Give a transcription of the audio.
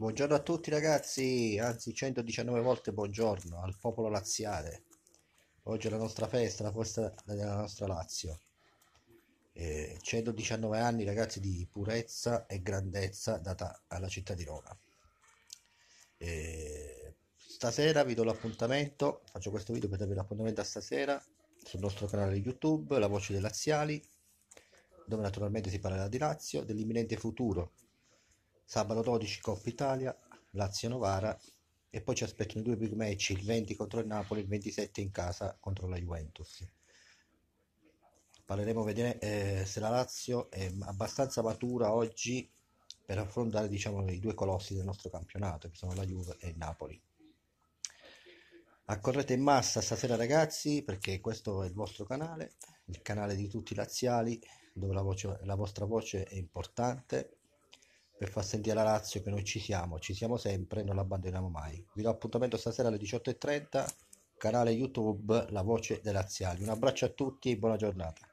Buongiorno a tutti ragazzi, anzi 119 volte buongiorno al popolo laziale. Oggi è la nostra festa, la festa della nostra Lazio. Eh, 119 anni ragazzi di purezza e grandezza data alla città di Roma. Eh, stasera vi do l'appuntamento, faccio questo video per darvi l'appuntamento a stasera sul nostro canale YouTube, La Voce dei Laziali, dove naturalmente si parlerà di Lazio, dell'imminente futuro sabato 12 Coppa Italia, Lazio-Novara e poi ci aspettano due big match, il 20 contro il Napoli e il 27 in casa contro la Juventus. Parleremo vedere eh, se la Lazio è abbastanza matura oggi per affrontare diciamo, i due colossi del nostro campionato, che sono la Juve e il Napoli. Accorrete in massa stasera ragazzi perché questo è il vostro canale, il canale di tutti i laziali dove la, voce, la vostra voce è importante per far sentire la Lazio che noi ci siamo, ci siamo sempre, non abbandoniamo mai. Vi do appuntamento stasera alle 18.30, canale YouTube La Voce dei Laziali. Un abbraccio a tutti e buona giornata.